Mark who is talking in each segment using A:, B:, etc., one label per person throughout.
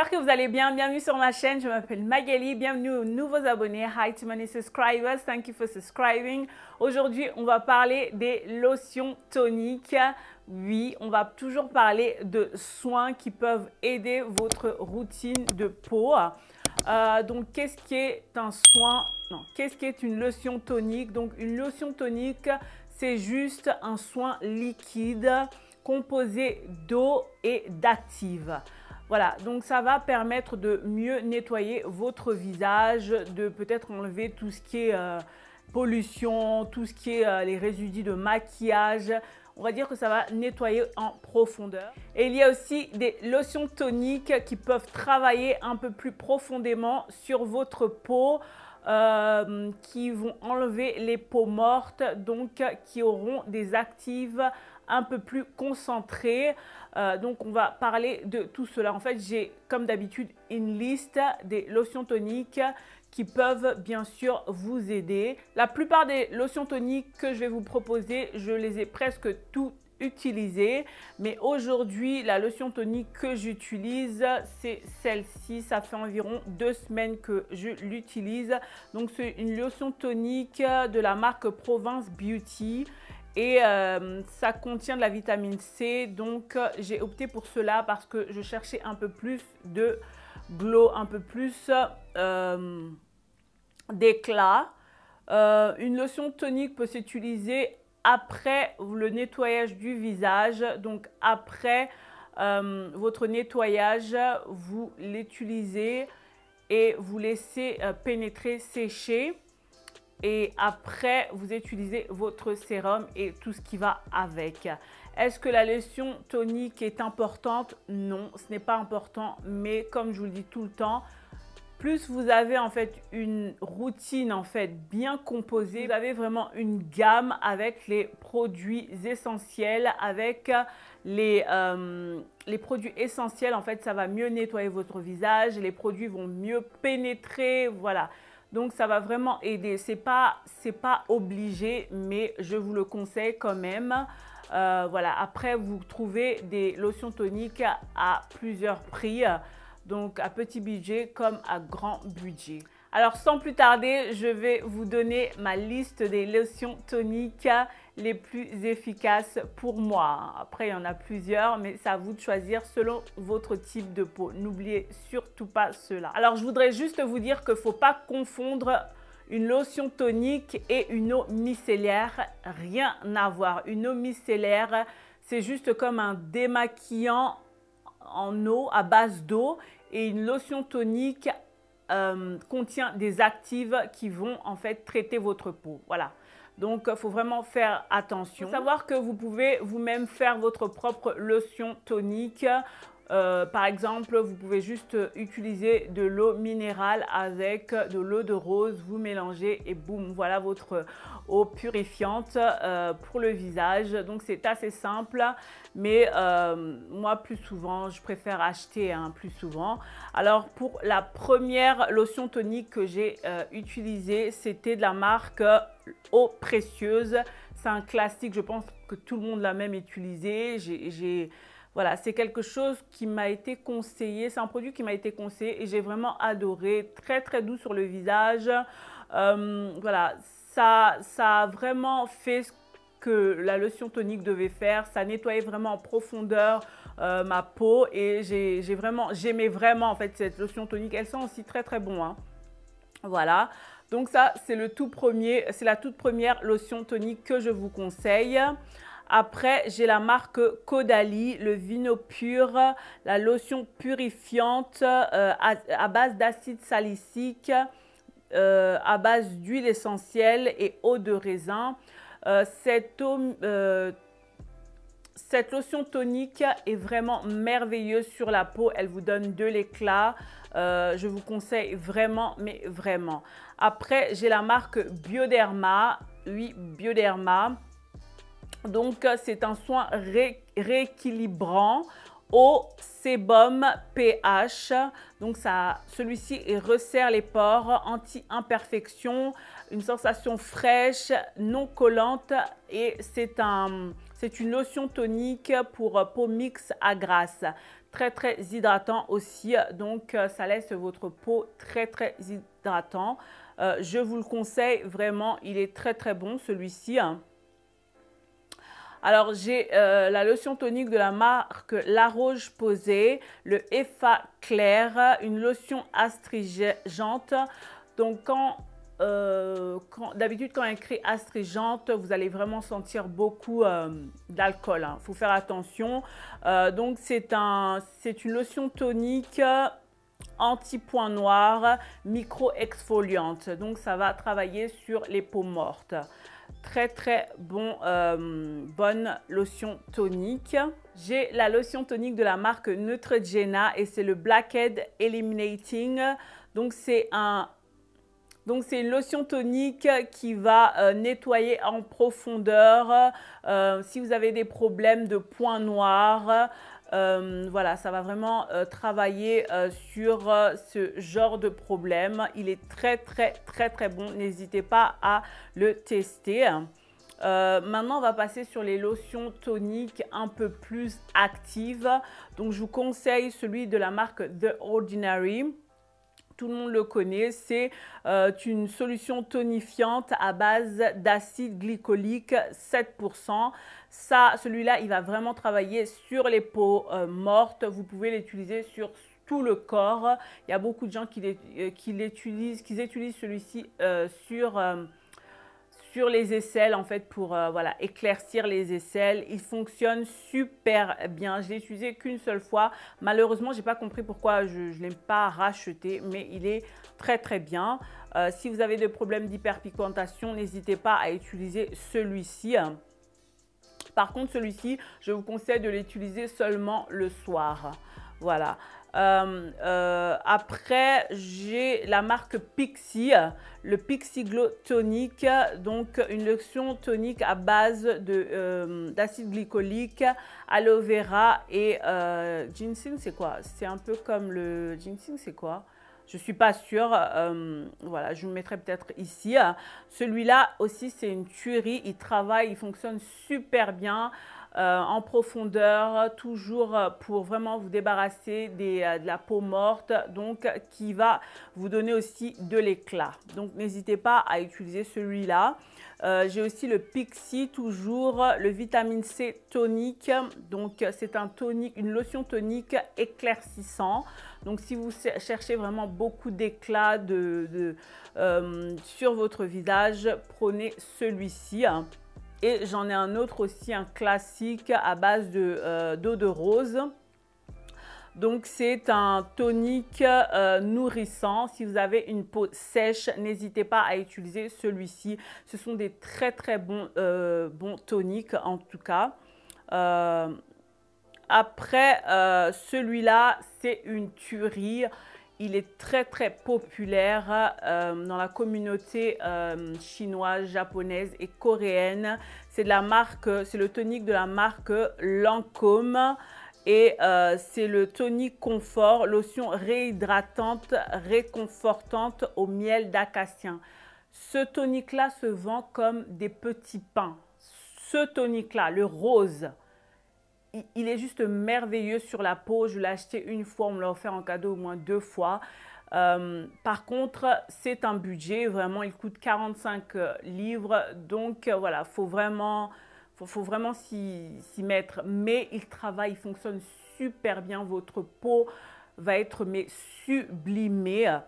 A: j'espère que vous allez bien. Bienvenue sur ma chaîne. Je m'appelle Magali. Bienvenue aux nouveaux abonnés. Hi to many subscribers. Thank you for subscribing. Aujourd'hui, on va parler des lotions toniques. Oui, on va toujours parler de soins qui peuvent aider votre routine de peau. Euh, donc, qu'est-ce qui est un soin Non, qu'est-ce qui est une lotion tonique Donc, une lotion tonique, c'est juste un soin liquide composé d'eau et d'actifs. Voilà, donc ça va permettre de mieux nettoyer votre visage, de peut-être enlever tout ce qui est euh, pollution, tout ce qui est euh, les résidus de maquillage. On va dire que ça va nettoyer en profondeur. Et il y a aussi des lotions toniques qui peuvent travailler un peu plus profondément sur votre peau. Euh, qui vont enlever les peaux mortes, donc qui auront des actives un peu plus concentrées. Euh, donc on va parler de tout cela. En fait, j'ai comme d'habitude une liste des lotions toniques qui peuvent bien sûr vous aider. La plupart des lotions toniques que je vais vous proposer, je les ai presque toutes utiliser. Mais aujourd'hui, la lotion tonique que j'utilise, c'est celle-ci. Ça fait environ deux semaines que je l'utilise. Donc, c'est une lotion tonique de la marque Province Beauty et euh, ça contient de la vitamine C. Donc j'ai opté pour cela parce que je cherchais un peu plus de glow, un peu plus euh, d'éclat. Euh, une lotion tonique peut s'utiliser après le nettoyage du visage. Donc après euh, votre nettoyage, vous l'utilisez et vous laissez euh, pénétrer, sécher. Et après, vous utilisez votre sérum et tout ce qui va avec. Est-ce que la lotion tonique est importante Non, ce n'est pas important. Mais comme je vous le dis tout le temps, plus vous avez en fait une routine en fait bien composée, vous avez vraiment une gamme avec les produits essentiels, avec euh, euh, les, produits essentiels en fait ça va mieux nettoyer votre visage, les produits vont mieux pénétrer, voilà. Donc ça va vraiment aider, c'est pas, pas obligé mais je vous le conseille quand même. Euh, voilà, après vous trouvez des lotions toniques à plusieurs prix. Donc à petit budget comme à grand budget. Alors sans plus tarder, je vais vous donner ma liste des lotions toniques les plus efficaces pour moi. Après, il y en a plusieurs, mais c'est à vous de choisir selon votre type de peau. N'oubliez surtout pas cela. Alors je voudrais juste vous dire qu'il ne faut pas confondre une lotion tonique et une eau micellaire. Rien à voir. Une eau micellaire, c'est juste comme un démaquillant en eau, à base d'eau. Et une lotion tonique euh, contient des actives qui vont en fait traiter votre peau. Voilà. Donc, il euh, faut vraiment faire attention. savoir que vous pouvez vous-même faire votre propre lotion tonique euh, par exemple, vous pouvez juste utiliser de l'eau minérale avec de l'eau de rose, vous mélangez et boum, voilà votre eau purifiante euh, pour le visage. Donc c'est assez simple, mais euh, moi plus souvent, je préfère acheter un hein, plus souvent. Alors pour la première lotion tonique que j'ai utilisée, c'était de la marque Eau Précieuse. C'est un classique, je pense que tout le monde l'a même utilisé. J'ai voilà, c'est quelque chose qui m'a été conseillé, c'est un produit qui m'a été conseillé et j'ai vraiment adoré, très très doux sur le visage. Euh, voilà, ça, ça a vraiment fait ce que la lotion tonique devait faire, ça nettoyait vraiment en profondeur euh, ma peau et j'ai vraiment, j'aimais vraiment en fait cette lotion tonique, elle sent aussi très très bon. Hein. Voilà, donc ça c'est le tout premier, c'est la toute première lotion tonique que je vous conseille. Après, j'ai la marque Caudalie, le vino pur, la lotion purifiante euh, à, base d'acide salicique, euh, à base d'huile essentielle et eau de raisin. Euh, cette, lotion tonique est vraiment merveilleuse sur la peau. Elle vous donne de l'éclat. je vous conseille vraiment, mais vraiment. Après, j'ai la marque Bioderma. Oui, Bioderma donc, euh, c'est un soin rééquilibrant au sébum pH. Donc celui-ci resserre les pores, anti-imperfection, une sensation fraîche, non collante et c'est un, une lotion tonique pour euh, peau mixte à grasse. Très très hydratant aussi, donc euh, ça laisse votre peau très très hydratant. je vous le conseille vraiment, il est très très bon celui-ci. Hein. Alors, j'ai euh, la lotion tonique de la marque La Roche Posée, le EFA Clair, une lotion astringente. Donc, quand euh, d'habitude, quand elle écrit astringente, vous allez vraiment sentir beaucoup euh, d'alcool. Il hein. faut faire attention. donc, c'est une lotion tonique anti-point noir micro-exfoliante. Donc, ça va travailler sur les peaux mortes très très bon, euh, bonne lotion tonique. J'ai la lotion tonique de la marque Neutrogena et c'est le Blackhead Eliminating. Donc c'est un donc c'est une lotion tonique qui va euh, nettoyer en profondeur euh, si vous avez des problèmes de points noirs, euh, voilà, ça va vraiment euh, travailler euh, sur ce genre de problème. Il est très, très, très, très bon. N'hésitez pas à le tester. maintenant, on va passer sur les lotions toniques un peu plus actives. Donc, je vous conseille celui de la marque The Ordinary tout le monde le connaît, c'est euh, une solution tonifiante à base d'acide glycolique 7%. Ça, celui-là, il va vraiment travailler sur les peaux euh, mortes. Vous pouvez l'utiliser sur tout le corps. Il y a beaucoup de gens qui euh, l'utilisent, qui utilisent celui-ci sur sur les aisselles en fait pour euh, voilà, éclaircir les aisselles. Il fonctionne super bien. Je l'ai utilisé qu'une seule fois. Malheureusement, n'ai pas compris pourquoi je ne l'ai pas racheté, mais il est très très bien. Euh, si vous avez des problèmes d'hyperpigmentation, n'hésitez pas à utiliser celui-ci. Par contre, celui-ci, je vous conseille de l'utiliser seulement le soir. Voilà. Euh, euh, après, j'ai la marque Pixie, le Pixie Glow Tonic, donc une lotion tonique à base euh, d'acide glycolique, aloe vera et ginseng, c'est quoi C'est un peu comme le ginseng, c'est quoi je ne suis pas sûre. voilà, je vous mettrai peut-être ici. Celui-là aussi, c'est une tuerie. Il travaille, il fonctionne super bien. Euh, en profondeur, toujours pour vraiment vous débarrasser euh, de la peau morte, donc qui va vous donner aussi de l'éclat. Donc n'hésitez pas à utiliser celui-là. Euh, j'ai aussi le Pixie, toujours le vitamine C tonique. Donc c'est un tonique, une lotion tonique éclaircissant. Donc si vous cherchez vraiment beaucoup d'éclat sur votre visage, prenez celui-ci. Et j'en ai un autre aussi, un classique à base euh, d'eau de, de rose. Donc c'est un tonique euh, nourrissant. Si vous avez une peau sèche, n'hésitez pas à utiliser celui-ci. Ce sont des très très bons, euh, toniques en tout cas. après celui-là, c'est une tuerie il est très très populaire euh, dans la communauté euh, chinoise, japonaise et coréenne. C'est marque, c'est le tonique de la marque Lancôme et euh, c'est le tonique confort, lotion réhydratante, réconfortante au miel d'acacia. Ce tonique-là se vend comme des petits pains. Ce tonique-là, le rose, il est juste merveilleux sur la peau. Je l'ai acheté une fois, on me l'a offert en cadeau au moins deux fois. Euh, par contre, c'est un budget, vraiment, il coûte 45 euh, livres. Donc euh, voilà, faut vraiment, faut, vraiment s'y mettre. Mais il travaille, il fonctionne super bien. Votre peau va être sublimée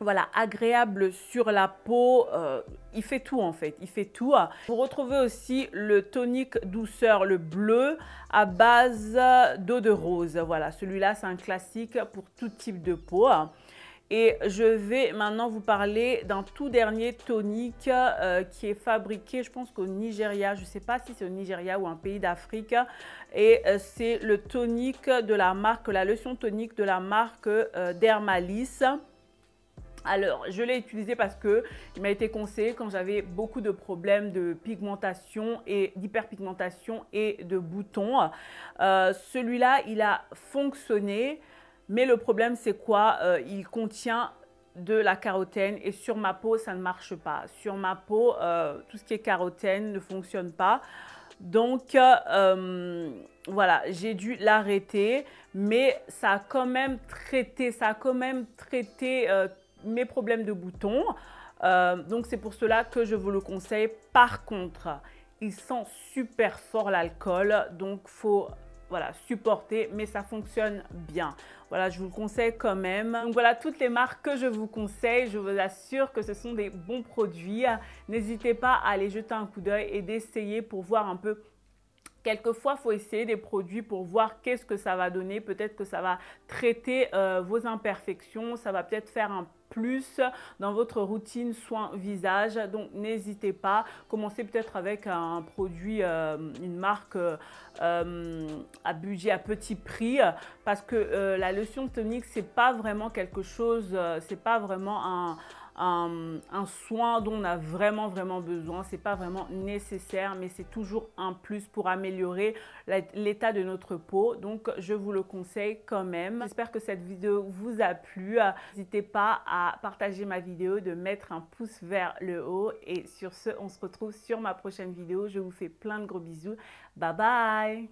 A: voilà, agréable sur la peau. Euh, il fait tout en fait, il fait tout. Vous retrouvez aussi le tonique douceur, le bleu à base d'eau de rose. Voilà, celui-là c'est un classique pour tout type de peau. Et je vais maintenant vous parler d'un tout dernier tonique euh, qui est fabriqué, je pense qu'au Nigeria, je ne sais pas si c'est au Nigeria ou un pays d'Afrique. Et euh, c'est le tonique de la marque, la lotion tonique de la marque Dermalis. Alors, je l'ai utilisé parce que il m'a été conseillé quand j'avais beaucoup de problèmes de pigmentation et d'hyperpigmentation et de boutons. Euh, celui-là, il a fonctionné, mais le problème, c'est quoi euh, Il contient de la carotène et sur ma peau, ça ne marche pas. Sur ma peau, euh, tout ce qui est carotène ne fonctionne pas. Donc, voilà, j'ai dû l'arrêter, mais ça a quand même traité, ça a quand même traité mes problèmes de boutons. Euh, donc c'est pour cela que je vous le conseille. Par contre, il sent super fort l'alcool, donc faut voilà, supporter, mais ça fonctionne bien. Voilà, je vous le conseille quand même. Donc voilà, toutes les marques que je vous conseille, je vous assure que ce sont des bons produits. N'hésitez pas à aller jeter un coup d'œil et d'essayer pour voir un peu Quelquefois, il faut essayer des produits pour voir qu'est-ce que ça va donner. Peut-être que ça va traiter euh, vos imperfections, ça va peut-être faire un plus dans votre routine soin visage. Donc n'hésitez pas, commencez peut-être avec un produit, euh, une marque euh, à budget à petit prix parce que la lotion tonique c'est pas vraiment quelque chose, c'est pas vraiment un euh, un, soin dont on a vraiment vraiment besoin. C'est pas vraiment nécessaire, mais c'est toujours un plus pour améliorer l'état de notre peau. Donc je vous le conseille quand même. J'espère que cette vidéo vous a plu. Euh, n'hésitez pas à partager ma vidéo, de mettre un pouce vers le haut. Et sur ce, on se retrouve sur ma prochaine vidéo. Je vous fais plein de gros bisous. Bye bye